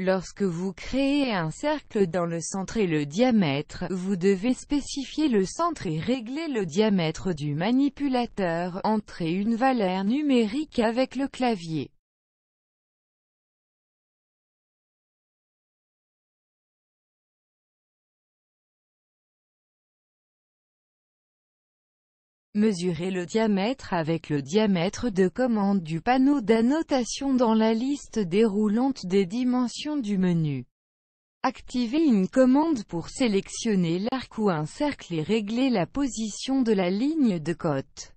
Lorsque vous créez un cercle dans le centre et le diamètre, vous devez spécifier le centre et régler le diamètre du manipulateur, entrer une valeur numérique avec le clavier. Mesurez le diamètre avec le diamètre de commande du panneau d'annotation dans la liste déroulante des dimensions du menu. Activez une commande pour sélectionner l'arc ou un cercle et régler la position de la ligne de cote.